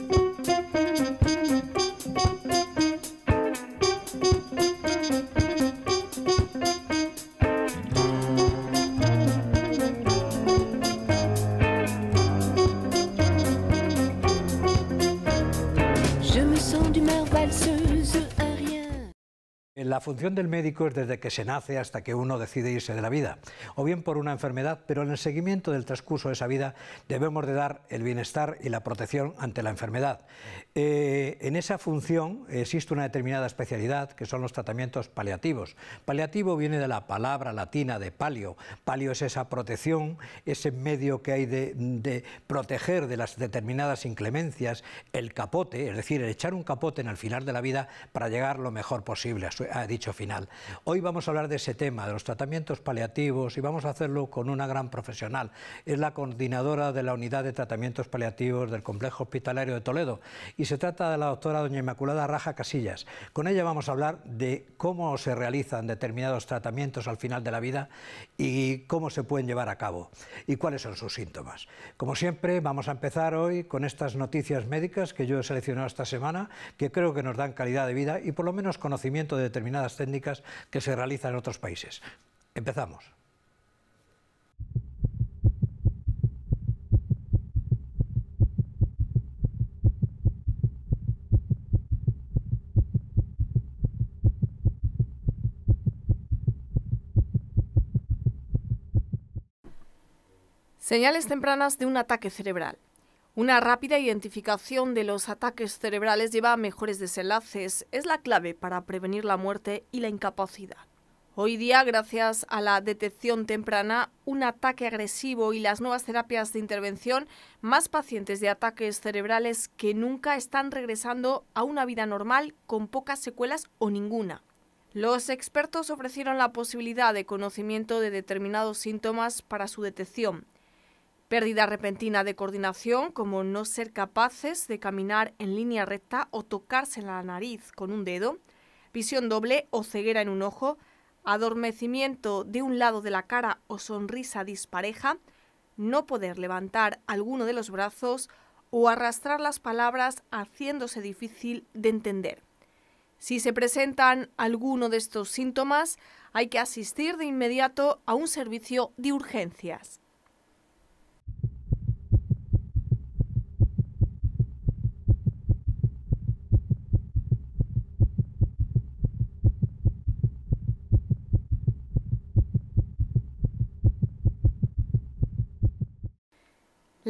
Bye. función del médico es desde que se nace hasta que uno decide irse de la vida, o bien por una enfermedad, pero en el seguimiento del transcurso de esa vida debemos de dar el bienestar y la protección ante la enfermedad. Eh, en esa función existe una determinada especialidad que son los tratamientos paliativos. Paliativo viene de la palabra latina de palio. Palio es esa protección, ese medio que hay de, proteger de las determinadas inclemencias, el capote, es decir, el echar un capote en el final de la vida para llegar lo mejor posible a, su, dicho final. Hoy vamos a hablar de ese tema, de los tratamientos paliativos, y vamos a hacerlo con una gran profesional. Es la coordinadora de la Unidad de Tratamientos Paliativos del Complejo Hospitalario de Toledo, y se trata de la doctora doña Inmaculada Raja Casillas. Con ella vamos a hablar de cómo se realizan determinados tratamientos al final de la vida y cómo se pueden llevar a cabo y cuáles son sus síntomas. Como siempre, vamos a empezar hoy con estas noticias médicas que yo he seleccionado esta semana, que creo que nos dan calidad de vida y por lo menos conocimiento de determinadas técnicas que se realizan en otros países. Empezamos. Señales tempranas de un ataque cerebral. Una rápida identificación de los ataques cerebrales lleva a mejores desenlaces. Es la clave para prevenir la muerte y la incapacidad. Hoy día, gracias a la detección temprana, un ataque agresivo y las nuevas terapias de intervención, más pacientes de ataques cerebrales que nunca están regresando a una vida normal con pocas secuelas o ninguna. Los expertos ofrecieron la posibilidad de conocimiento de determinados síntomas para su detección, Pérdida repentina de coordinación, como no ser capaces de caminar en línea recta o tocarse la nariz con un dedo, visión doble o ceguera en un ojo, adormecimiento de un lado de la cara o sonrisa dispareja, no poder levantar alguno de los brazos o arrastrar las palabras haciéndose difícil de entender. Si se presentan alguno de estos síntomas, hay que asistir de inmediato a un servicio de urgencias.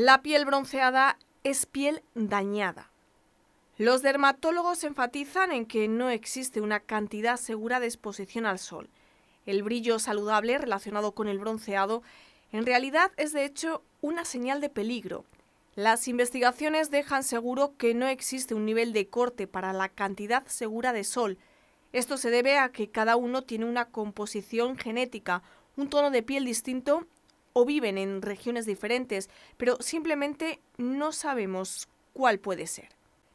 La piel bronceada es piel dañada. Los dermatólogos enfatizan en que no existe una cantidad segura de exposición al sol. El brillo saludable relacionado con el bronceado en realidad es de hecho una señal de peligro. Las investigaciones dejan seguro que no existe un nivel de corte para la cantidad segura de sol. Esto se debe a que cada uno tiene una composición genética, un tono de piel distinto o viven en regiones diferentes, pero simplemente no sabemos cuál puede ser.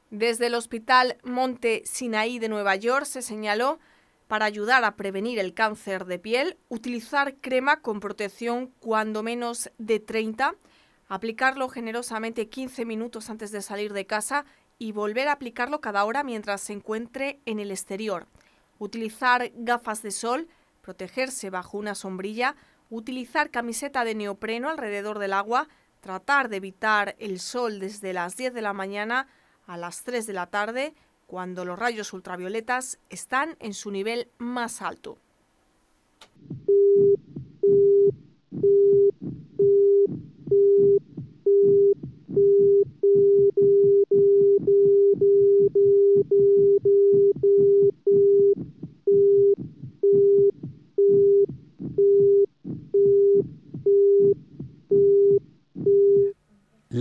Desde el Hospital Monte Sinaí de Nueva York se señaló para ayudar a prevenir el cáncer de piel, utilizar crema con protección cuando menos de 30, aplicarlo generosamente 15 minutos antes de salir de casa y volver a aplicarlo cada hora mientras se encuentre en el exterior, utilizar gafas de sol, protegerse bajo una sombrilla, utilizar camiseta de neopreno alrededor del agua, tratar de evitar el sol desde las 10 de la mañana a las 3 de la tarde, cuando los rayos ultravioletas están en su nivel más alto.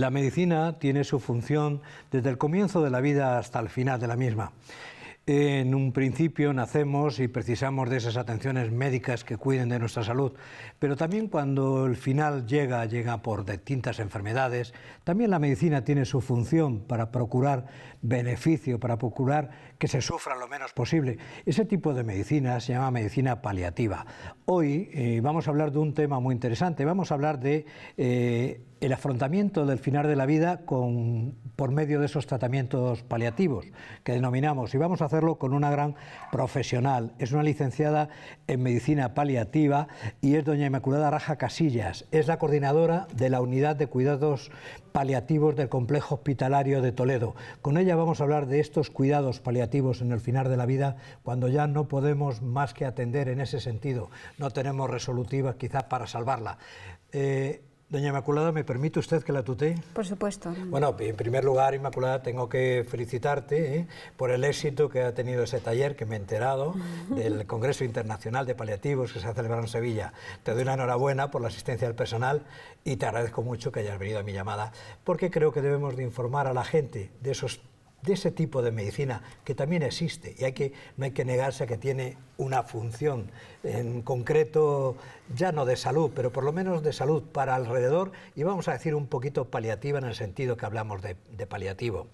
La medicina tiene su función desde el comienzo de la vida hasta el final de la misma. En un principio nacemos y precisamos de esas atenciones médicas que cuiden de nuestra salud, pero también cuando el final llega, llega por distintas enfermedades, también la medicina tiene su función para procurar beneficio, para procurar que se sufra lo menos posible. Ese tipo de medicina se llama medicina paliativa. Hoy eh, vamos a hablar de un tema muy interesante, vamos a hablar de... Eh, el afrontamiento del final de la vida con, por medio de esos tratamientos paliativos que denominamos, y vamos a hacer con una gran profesional. Es una licenciada en medicina paliativa y es doña Inmaculada Raja Casillas. Es la coordinadora de la unidad de cuidados paliativos del complejo hospitalario de Toledo. Con ella vamos a hablar de estos cuidados paliativos en el final de la vida, cuando ya no podemos más que atender en ese sentido. No tenemos resolutivas quizás para salvarla. Eh, Doña Inmaculada, ¿me permite usted que la tutee? Por supuesto. Bueno, en primer lugar, Inmaculada, tengo que felicitarte ¿eh? por el éxito que ha tenido ese taller, que me he enterado, del Congreso Internacional de Paliativos que se ha celebrado en Sevilla. Te doy una enhorabuena por la asistencia del personal y te agradezco mucho que hayas venido a mi llamada, porque creo que debemos de informar a la gente de esos de ese tipo de medicina que también existe y hay que, no hay que negarse a que tiene una función en concreto ya no de salud, pero por lo menos de salud para alrededor y vamos a decir un poquito paliativa en el sentido que hablamos de, paliativo.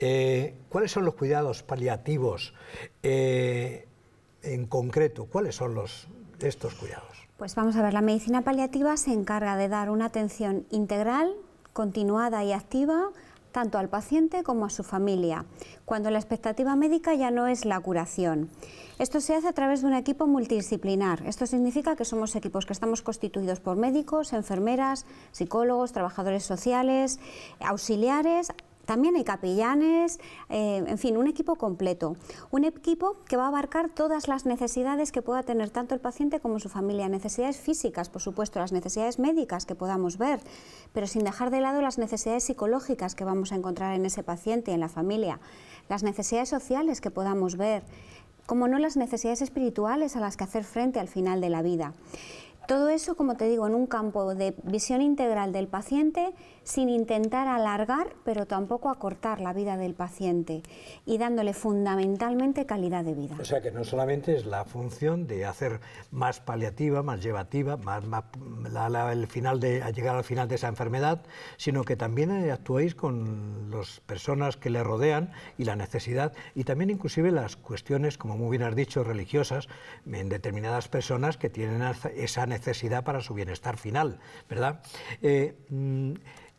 Eh, ¿Cuáles son los cuidados paliativos eh, en concreto? ¿Cuáles son los, estos cuidados? Pues vamos a ver, la medicina paliativa se encarga de dar una atención integral, continuada y activa tanto al paciente como a su familia, cuando la expectativa médica ya no es la curación. Esto se hace a través de un equipo multidisciplinar. Esto significa que somos equipos que estamos constituidos por médicos, enfermeras, psicólogos, trabajadores sociales, auxiliares, también hay capellanes, eh, en fin, un equipo completo. Un equipo que va a abarcar todas las necesidades que pueda tener tanto el paciente como su familia. Necesidades físicas, por supuesto, las necesidades médicas que podamos ver, pero sin dejar de lado las necesidades psicológicas que vamos a encontrar en ese paciente, y en la familia, las necesidades sociales que podamos ver, como no las necesidades espirituales a las que hacer frente al final de la vida. Todo eso, como te digo, en un campo de visión integral del paciente sin intentar alargar, pero tampoco acortar la vida del paciente y dándole fundamentalmente calidad de vida. O sea que no solamente es la función de hacer más paliativa, más llevativa, más, el final de, llegar al final de esa enfermedad, sino que también eh, actuéis con las personas que le rodean y la necesidad y también inclusive las cuestiones, como muy bien has dicho, religiosas en determinadas personas que tienen esa necesidad para su bienestar final, ¿verdad? Eh, mm,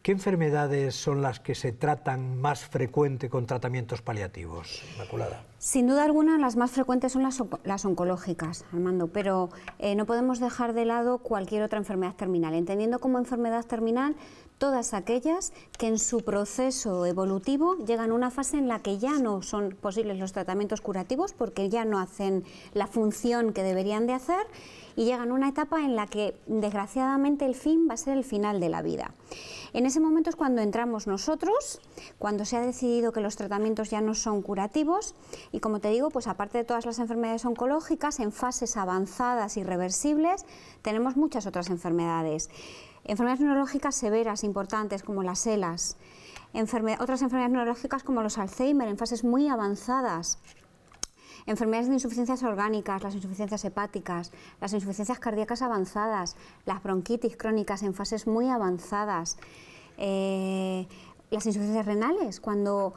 ¿Qué enfermedades son las que se tratan más frecuente con tratamientos paliativos, Inmaculada? Sin duda alguna, las más frecuentes son las, oncológicas, Armando, pero eh, no podemos dejar de lado cualquier otra enfermedad terminal, entendiendo como enfermedad terminal todas aquellas que en su proceso evolutivo llegan a una fase en la que ya no son posibles los tratamientos curativos porque ya no hacen la función que deberían de hacer y llegan a una etapa en la que desgraciadamente el fin va a ser el final de la vida. En ese momento es cuando entramos nosotros, cuando se ha decidido que los tratamientos ya no son curativos y como te digo, pues aparte de todas las enfermedades oncológicas, en fases avanzadas y reversibles, tenemos muchas otras enfermedades. Enfermedades neurológicas severas, importantes, como las ELAS. otras enfermedades neurológicas como los Alzheimer, en fases muy avanzadas enfermedades de insuficiencias orgánicas, las insuficiencias hepáticas, las insuficiencias cardíacas avanzadas, las bronquitis crónicas en fases muy avanzadas, eh, las insuficiencias renales, cuando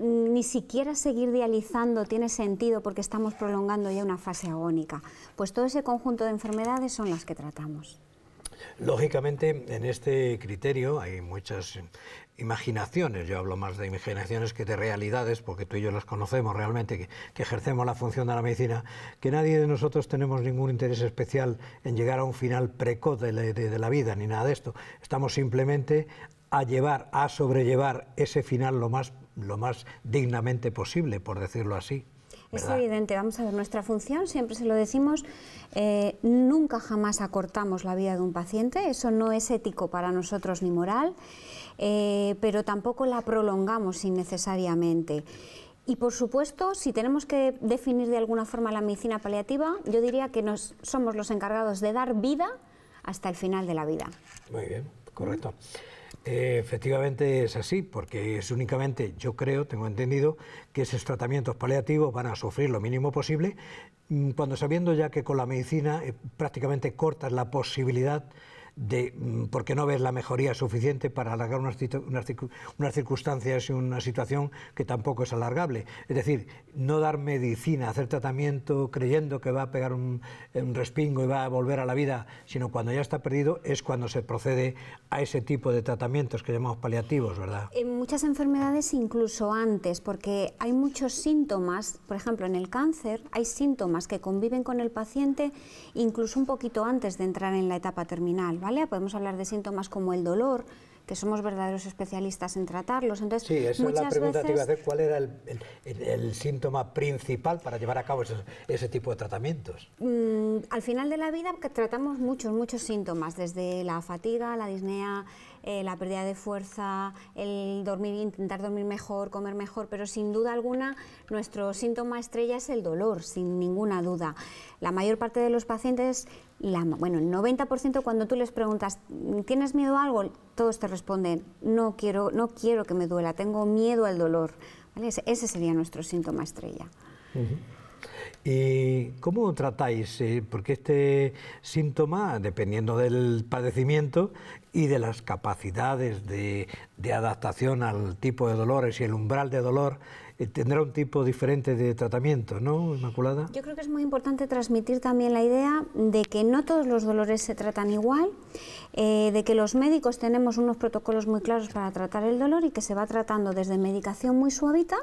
ni siquiera seguir dializando tiene sentido porque estamos prolongando ya una fase agónica. Pues todo ese conjunto de enfermedades son las que tratamos. Lógicamente, en este criterio hay muchas imaginaciones, yo hablo más de imaginaciones que de realidades, porque tú y yo las conocemos realmente, que, ejercemos la función de la medicina, que nadie de nosotros tenemos ningún interés especial en llegar a un final precoz de la vida, ni nada de esto. Estamos simplemente a llevar, a sobrellevar ese final lo más lo más dignamente posible, por decirlo así. Es evidente, vamos a ver, nuestra función, siempre se lo decimos, eh, nunca jamás acortamos la vida de un paciente, eso no es ético para nosotros ni moral, eh, pero tampoco la prolongamos innecesariamente. Y por supuesto, si tenemos que definir de alguna forma la medicina paliativa, yo diría que nos, somos los encargados de dar vida hasta el final de la vida. Muy bien, correcto. Eh, efectivamente es así, porque es únicamente, yo creo, tengo entendido, que esos tratamientos paliativos van a sufrir lo mínimo posible, mm, cuando sabiendo ya que con la medicina eh, prácticamente cortas la posibilidad de mm, porque no ves la mejoría suficiente para alargar unas, unas circunstancias y una situación que tampoco es alargable. Es decir, no dar medicina, hacer tratamiento creyendo que va a pegar un, un respingo y va a volver a la vida, sino cuando ya está perdido es cuando se procede a ese tipo de tratamientos que llamamos paliativos, ¿verdad? En muchas enfermedades incluso antes, porque hay muchos síntomas, por ejemplo, en el cáncer hay síntomas que conviven con el paciente incluso un poquito antes de entrar en la etapa terminal. Podemos hablar de síntomas como el dolor, que somos verdaderos especialistas en tratarlos. Entonces, sí, esa muchas es la pregunta iba a hacer, ¿cuál era el, síntoma principal para llevar a cabo ese tipo de tratamientos? Mm, al final de la vida tratamos muchos, muchos síntomas, desde la fatiga, la disnea, eh, la pérdida de fuerza, el dormir, intentar dormir mejor, comer mejor, pero sin duda alguna nuestro síntoma estrella es el dolor, sin ninguna duda. La mayor parte de los pacientes bueno, el 90% cuando tú les preguntas, ¿tienes miedo a algo? Todos te responden, no quiero, no quiero que me duela, tengo miedo al dolor. Ese, sería nuestro síntoma estrella. ¿Y cómo tratáis? Eh? porque este síntoma, dependiendo del padecimiento y de las capacidades de adaptación al tipo de dolores y el umbral de dolor, eh, tendrá un tipo diferente de tratamiento, ¿no, Inmaculada? Yo creo que es muy importante transmitir también la idea de que no todos los dolores se tratan igual, eh, de que los médicos tenemos unos protocolos muy claros para tratar el dolor y que se va tratando desde medicación muy suavita,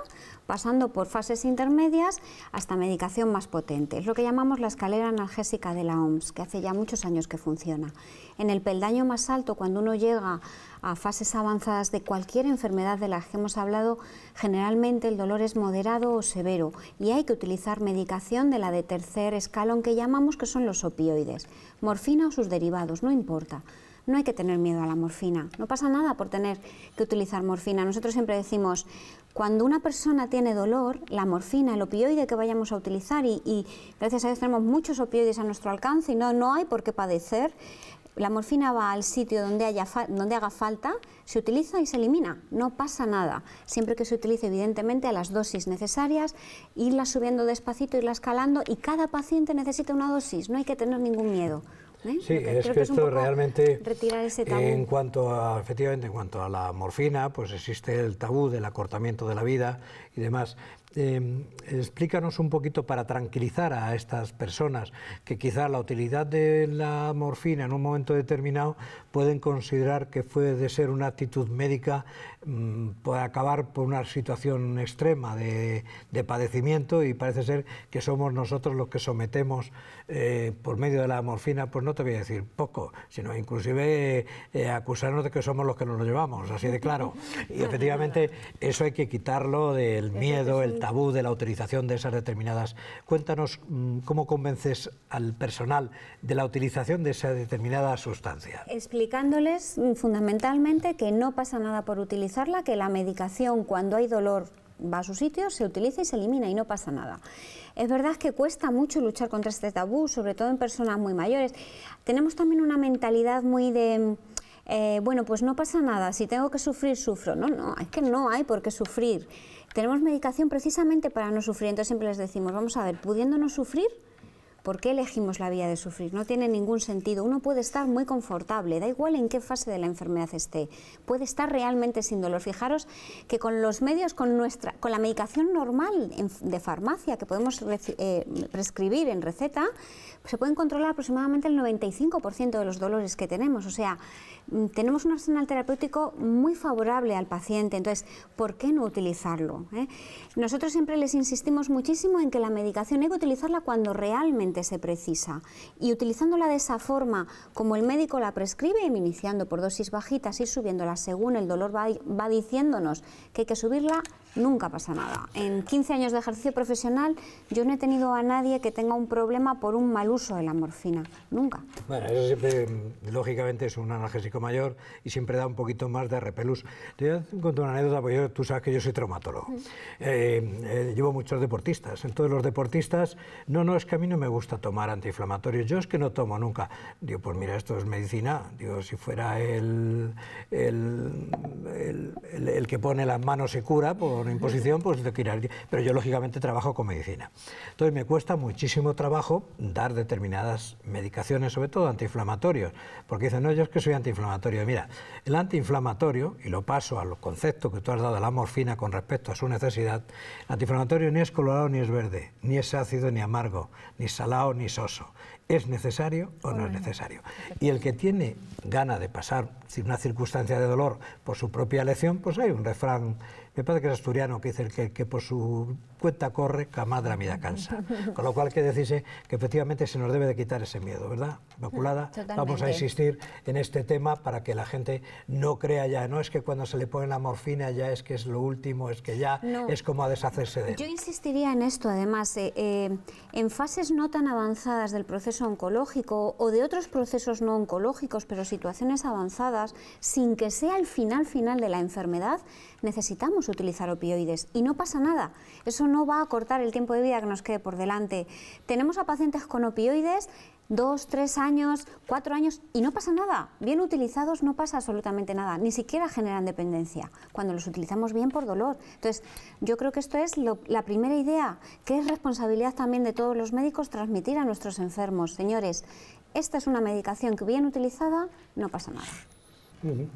pasando por fases intermedias hasta medicación más potente. Es lo que llamamos la escalera analgésica de la OMS, que hace ya muchos años que funciona en el peldaño más alto, cuando uno llega a fases avanzadas de cualquier enfermedad de las que hemos hablado, generalmente el dolor es moderado o severo y hay que utilizar medicación de la de tercer escalón que llamamos que son los opioides, morfina o sus derivados, no importa. No hay que tener miedo a la morfina, no pasa nada por tener que utilizar morfina. Nosotros siempre decimos, cuando una persona tiene dolor, la morfina, el opioide que vayamos a utilizar, y, gracias a Dios tenemos muchos opioides a nuestro alcance y no, no hay por qué padecer, la morfina va al sitio donde, haya donde haga falta, se utiliza y se elimina, no pasa nada, siempre que se utilice evidentemente a las dosis necesarias, irla subiendo despacito, irla escalando y cada paciente necesita una dosis, no hay que tener ningún miedo. ¿eh? Sí, es que, esto realmente, retirar ese tabú. en cuanto a, efectivamente, en cuanto a la morfina, pues existe el tabú del acortamiento de la vida y demás, Em, explícanos un poquito para tranquilizar a estas personas que quizá la utilidad de la morfina en un momento determinado pueden considerar que puede de ser una actitud médica, mm, puede acabar por una situación extrema de, padecimiento y parece ser que somos nosotros los que sometemos eh, por medio de la morfina, pues no te voy a decir poco, sino inclusive eh, acusarnos de que somos los que nos lo llevamos, así de claro. Y efectivamente eso hay que quitarlo del miedo, el tabú de la utilización de esas determinadas. Cuéntanos mm, cómo convences al personal de la utilización de esa determinada sustancia. Explicándoles mm, fundamentalmente que no pasa nada por utilizarla, que la medicación cuando hay dolor va a su sitio, se utiliza y se elimina y no pasa nada. Es verdad que cuesta mucho luchar contra este tabú, sobre todo en personas muy mayores. Tenemos también una mentalidad muy de... Eh, bueno, pues no pasa nada, si tengo que sufrir, sufro. No, no, es que no hay por qué sufrir. Tenemos medicación precisamente para no sufrir, entonces siempre les decimos, vamos a ver, pudiéndonos sufrir, ¿Por qué elegimos la vía de sufrir? No tiene ningún sentido. Uno puede estar muy confortable, da igual en qué fase de la enfermedad esté. Puede estar realmente sin dolor. Fijaros que con los medios, con, nuestra, con la medicación normal de farmacia que podemos eh, prescribir en receta, se pueden controlar aproximadamente el 95% de los dolores que tenemos. O sea, mm, tenemos un arsenal terapéutico muy favorable al paciente. Entonces, ¿por qué no utilizarlo? Eh? Nosotros siempre les insistimos muchísimo en que la medicación hay que utilizarla cuando realmente se precisa. Y utilizándola de esa forma, como el médico la prescribe, iniciando por dosis bajitas, y subiéndola según el dolor va diciéndonos que hay que subirla, nunca pasa nada. En 15 años de ejercicio profesional yo no he tenido a nadie que tenga un problema por un mal uso de la morfina, nunca. Bueno, eso siempre, lógicamente, es un analgésico mayor y siempre da un poquito más de repelus... Te voy una anécdota, porque tú sabes que yo soy traumatólogo. Mm. Eh, eh, llevo muchos deportistas. Entonces los deportistas, no, no, es que a mí no me gusta tomar antiinflamatorios, yo es que no tomo nunca. Digo, pues mira, esto es medicina. Digo, si fuera el, el, el, el que pone las manos y cura, pues una imposición, pues tengo que ir Pero yo, lógicamente, trabajo con medicina. Entonces, me cuesta muchísimo trabajo dar determinadas medicaciones, sobre todo antiinflamatorios, porque dicen, no, yo es que soy antiinflamatorio. Mira, el antiinflamatorio, y lo paso a los conceptos que tú has dado de la morfina con respecto a su necesidad, el antiinflamatorio ni es colorado ni es verde, ni es ácido ni amargo, ni salado ni soso. ¿Es necesario o no es necesario? Y el que tiene gana de pasar una circunstancia de dolor por su propia elección, pues hay un refrán me parece que es asturiano que dice el que, por su cuenta corre, camadra da cansa. Con lo cual, que decirse que efectivamente se nos debe de quitar ese miedo, ¿verdad? Inmaculada, vamos a insistir en este tema para que la gente no crea ya, no es que cuando se le pone la morfina ya es que es lo último, es que ya es como a deshacerse de él. Yo insistiría en esto, además, eh, eh, en fases no tan avanzadas del proceso oncológico o de otros procesos no oncológicos, pero situaciones avanzadas, sin que sea el final final de la enfermedad, necesitamos utilizar opioides y no pasa nada. Eso no va a cortar el tiempo de vida que nos quede por delante. Tenemos a pacientes con opioides dos, tres años, cuatro años y no pasa nada. Bien utilizados no pasa absolutamente nada, ni siquiera generan dependencia cuando los utilizamos bien por dolor. Entonces, yo creo que esto es la primera idea, que es responsabilidad también de todos los médicos transmitir a nuestros enfermos, señores, esta es una medicación que bien utilizada no pasa nada.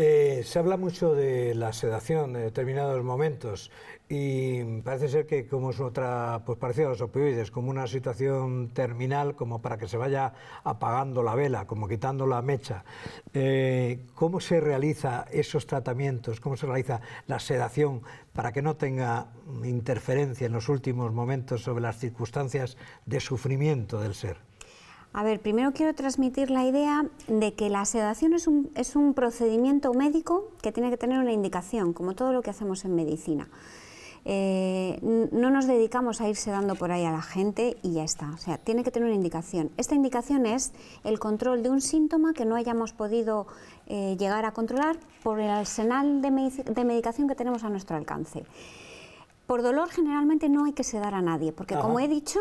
Eh, se habla mucho de la sedación en determinados momentos y parece ser que como es otra, pues parecido a los opioides, como una situación terminal, como para que se vaya apagando la vela, como quitando la mecha. Eh, ¿Cómo se realiza esos tratamientos? ¿Cómo se realiza la sedación para que no tenga interferencia en los últimos momentos sobre las circunstancias de sufrimiento del ser? A ver, primero quiero transmitir la idea de que la sedación es un, procedimiento médico que tiene que tener una indicación, como todo lo que hacemos en medicina. Eh, no nos dedicamos a ir sedando por ahí a la gente y ya está. O sea, tiene que tener una indicación. Esta indicación es el control de un síntoma que no hayamos podido eh, llegar a controlar por el arsenal de, medicación que tenemos a nuestro alcance. Por dolor generalmente no hay que sedar a nadie, porque como he dicho,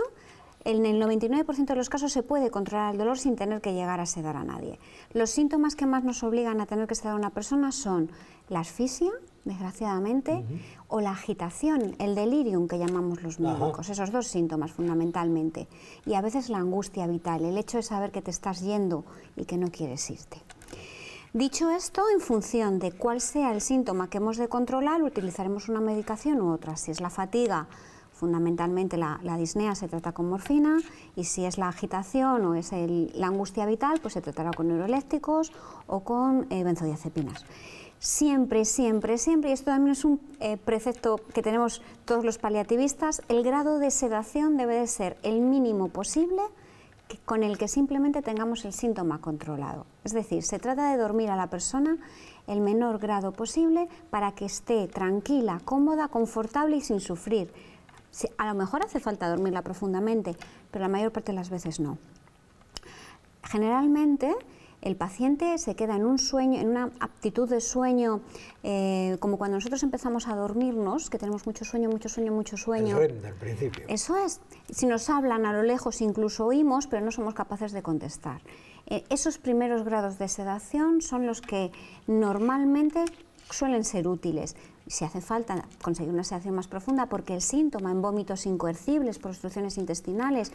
en el 99% de los casos se puede controlar el dolor sin tener que llegar a sedar a nadie. Los síntomas que más nos obligan a tener que sedar a una persona son la asfixia, desgraciadamente, o la agitación, el delirium que llamamos los médicos, esos dos síntomas fundamentalmente, y a veces la angustia vital, el hecho de saber que te estás yendo y que no quieres irte. Dicho esto, en función de cuál sea el síntoma que hemos de controlar, utilizaremos una medicación u otra. Si es la fatiga, Fundamentalmente la, disnea se trata con morfina y si es la agitación o es la angustia vital, pues se tratará con neuroeléctricos o con eh, benzodiazepinas. Siempre, siempre, siempre, y esto también es un eh, precepto que tenemos todos los paliativistas, el grado de sedación debe de ser el mínimo posible con el que simplemente tengamos el síntoma controlado. Es decir, se trata de dormir a la persona el menor grado posible para que esté tranquila, cómoda, confortable y sin sufrir a lo mejor hace falta dormirla profundamente, pero la mayor parte de las veces no. Generalmente el paciente se queda en un sueño, en una aptitud de sueño, eh, como cuando nosotros empezamos a dormirnos, que tenemos mucho sueño, mucho sueño, mucho sueño. principio. Eso es. Si nos hablan a lo lejos, incluso oímos, pero no somos capaces de contestar. Eh, esos primeros grados de sedación son los que normalmente suelen ser útiles si hace falta conseguir una sedación más profunda, porque el síntoma en vómitos incoercibles por intestinales,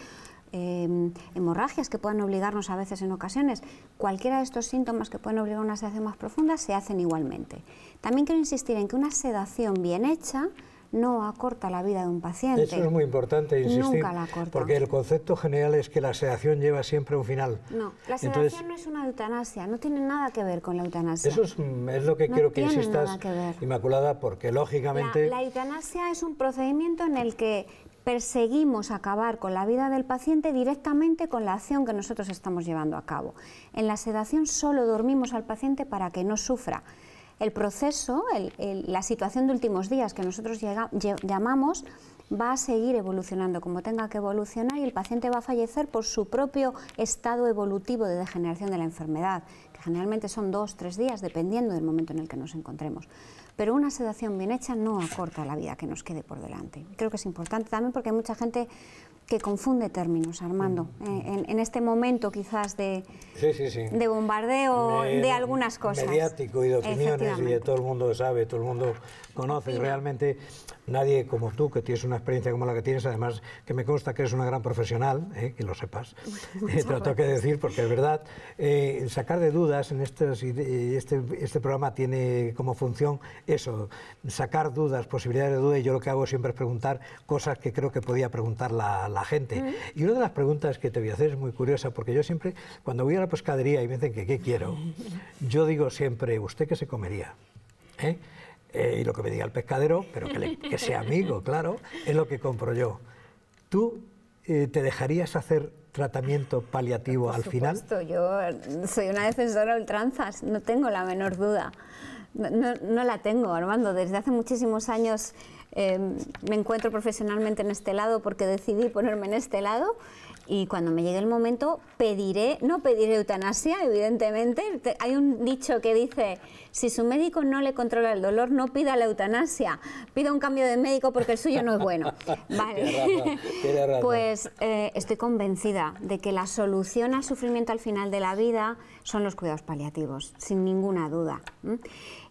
em, hemorragias que puedan obligarnos a veces en ocasiones, cualquiera de estos síntomas que pueden obligar a una sedación más profunda se hacen igualmente. También quiero insistir en que una sedación bien hecha no acorta la vida de un paciente. Eso es muy importante, insistir, porque el concepto general es que la sedación lleva siempre un final. No, la sedación no es una eutanasia, no tiene nada que ver con la eutanasia. Eso es, mm, lo que quiero que insistas, Inmaculada, porque lógicamente... la eutanasia es un procedimiento en el que perseguimos acabar con la vida del paciente directamente con la acción que nosotros estamos llevando a cabo. En la sedación solo dormimos al paciente para que no sufra. El proceso, la situación de últimos días que nosotros llamamos, va a seguir evolucionando como tenga que evolucionar y el paciente va a fallecer por su propio estado evolutivo de degeneración de la enfermedad, que generalmente son dos, tres días, dependiendo del momento en el que nos encontremos. Pero una sedación bien hecha no acorta la vida que nos quede por delante. Creo que es importante también porque hay mucha gente que confunde términos, Armando, mm. eh, en, este momento quizás de, sí, sí, sí. de bombardeo de algunas cosas. Mediático y de opiniones, y todo el mundo sabe, todo el mundo conoce. Realmente nadie como tú, que tienes una experiencia como la que tienes, además que me consta que eres una gran profesional, eh, que lo sepas, eh, trato que decir porque es verdad, sacar de dudas en este, este programa tiene como función eso, sacar dudas, posibilidades de dudas, y yo lo que hago siempre es preguntar cosas que creo que podía preguntar la la gente. Y una de las preguntas que te voy a hacer es muy curiosa, porque yo siempre, cuando voy a la pescadería y me dicen que qué quiero, yo digo siempre, ¿usted qué se comería? ¿Eh? Eh, y lo que me diga el pescadero, pero que, que, sea amigo, claro, es lo que compro yo. ¿Tú eh, te dejarías hacer tratamiento paliativo al final? Yo soy una defensora de ultranzas, no tengo la menor duda. no, no, la tengo, Armando. Desde hace muchísimos años Em, me encuentro profesionalmente en este lado porque decidí ponerme en este lado y cuando me llegue el momento pediré, no pediré eutanasia, evidentemente. Hay un dicho que dice, si su médico no le controla el dolor, no pida la eutanasia, pida un cambio de médico porque el suyo no es bueno. Vale. pues eh, estoy convencida de que la solución al sufrimiento al final de la vida son los cuidados paliativos, sin ninguna duda.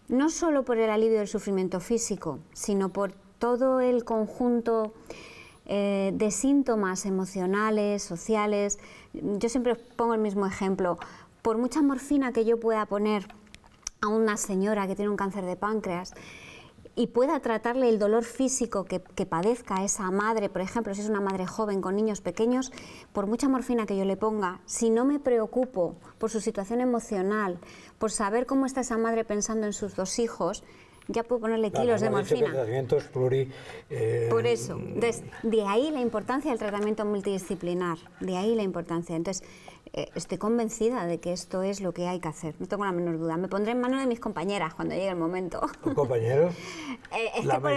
No solo por el alivio del sufrimiento físico, sino por todo el conjunto eh, de síntomas emocionales, sociales. Yo siempre pongo el mismo ejemplo. Por mucha morfina que yo pueda poner a una señora que tiene un cáncer de páncreas, y pueda tratarle el dolor físico que, que, padezca esa madre, por ejemplo, si es una madre joven con niños pequeños, por mucha morfina que yo le ponga, si no me preocupo por su situación emocional, por saber cómo está esa madre pensando en sus dos hijos, ya puedo ponerle kilos de morfina. Eh, por eso, Entonces, de ahí la importancia del tratamiento multidisciplinar, de ahí la importancia. Entonces, eh, estoy convencida de que esto es lo que hay que hacer, no tengo la menor duda. Me pondré en manos de mis compañeras cuando llegue el momento. compañeros? Eh, la el pero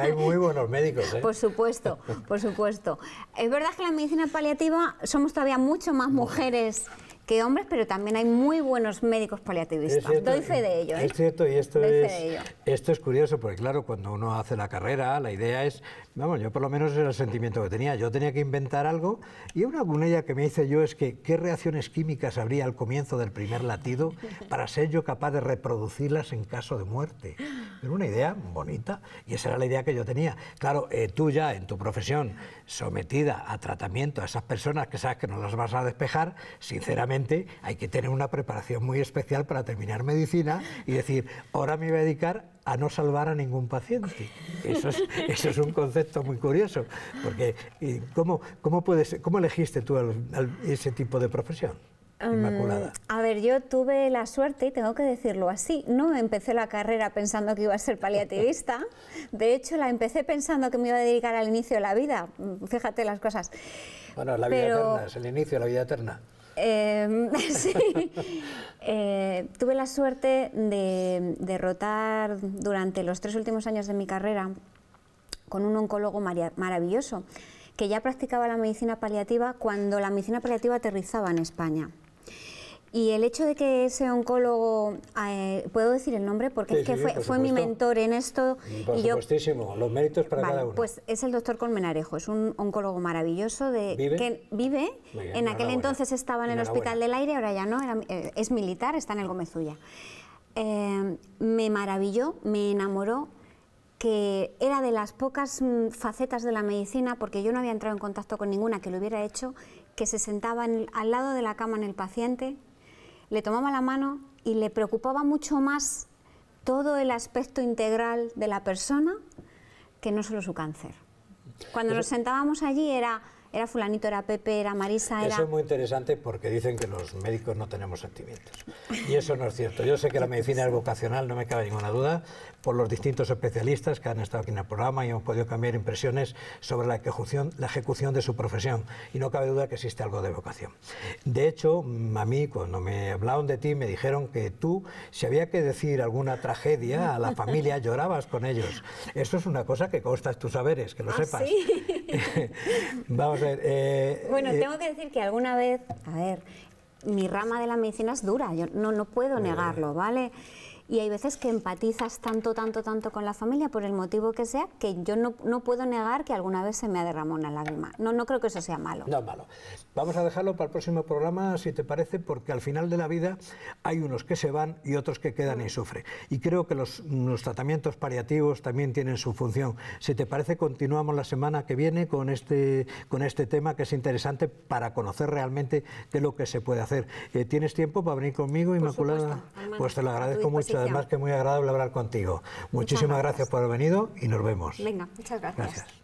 hay muy buenos médicos. ¿eh? Por supuesto, por supuesto. Es verdad que en la medicina paliativa somos todavía mucho más mujeres que hombres, pero también hay muy buenos médicos paliativistas. Doy fe de ellos Es ¿eh? cierto, y esto es, esto es curioso, porque claro, cuando uno hace la carrera, la idea es, vamos, yo por lo menos era el sentimiento que tenía, yo tenía que inventar algo, y una gunella que me hice yo es que, ¿qué reacciones químicas habría al comienzo del primer latido para ser yo capaz de reproducirlas en caso de muerte? Era una idea bonita, y esa era la idea que yo tenía. Claro, eh, tú ya en tu profesión, sometida a tratamiento a esas personas que sabes que no las vas a despejar, sinceramente, hay que tener una preparación muy especial para terminar medicina y decir, ahora me voy a dedicar a no salvar a ningún paciente. Eso es, un concepto muy curioso, porque ¿cómo, cómo, puedes, elegiste tú ese tipo de profesión? Mm, Inmaculada. a ver, yo tuve la suerte, y tengo que decirlo así, no empecé la carrera pensando que iba a ser paliativista, de hecho la empecé pensando que me iba a dedicar al inicio de la vida, fíjate las cosas. Bueno, la vida eterna, es el inicio de la vida eterna. Em, sí. Eh, tuve la suerte de, derrotar durante los tres últimos años de mi carrera con un oncólogo maravilloso que ya practicaba la medicina paliativa cuando la medicina paliativa aterrizaba en España. Y el hecho de que ese oncólogo, eh, puedo decir el nombre porque fue, mi mentor en esto. Mm, y los méritos para cada uno. Pues es el doctor Colmenarejo, es un oncólogo maravilloso de ¿Vive? que vive. en aquel entonces estaba en el Hospital del Aire, ahora ya no, eh, es militar, está en el Gómezulla. Eh, me maravilló, me enamoró que era de las pocas mm, facetas de la medicina, porque yo no había entrado en contacto con ninguna que lo hubiera hecho, que se sentaba al lado de la cama en el paciente, le tomaba la mano y le preocupaba mucho más todo el aspecto integral de la persona que no solo su cáncer. Cuando nos sentábamos allí era era fulanito, era Pepe, era Marisa, era... Eso es muy interesante porque dicen que los médicos no tenemos sentimientos. Y eso no es cierto. Yo sé que la medicina es vocacional, no me cabe ninguna duda, por los distintos especialistas que han estado aquí en el programa y hemos podido cambiar impresiones sobre la ejecución, la ejecución de su profesión. Y no cabe duda que existe algo de vocación. De hecho, mm, a mí, cuando me hablaban de ti, me dijeron que tú, si había que decir alguna tragedia a la familia, llorabas con ellos. Eso es una cosa que consta tus saberes, que lo ah, sepas. Vamos eh, bueno, eh, tengo que decir que alguna vez, a ver, mi rama de la medicina es dura, yo no, no puedo negarlo, ¿vale? Y hay veces que empatizas tanto, tanto, tanto con la familia, por el motivo que sea, que yo no, puedo negar que alguna vez se me ha derramado una lágrima. No, no creo que eso sea malo. No es malo. Vamos a dejarlo para el próximo programa, si te parece, porque al final de la vida hay unos que se van y otros que quedan y sufren. Y creo que los, tratamientos paliativos también tienen su función. Si te parece, continuamos la semana que viene con este, con este tema que es interesante para conocer realmente qué es lo que se puede hacer. Eh, ¿Tienes tiempo para venir conmigo, Inmaculada? Pues te lo agradezco mucho, además que es muy agradable hablar contigo. Muchísimas gracias. gracias. por haber venido y nos vemos. Venga, muchas gracias. gracias.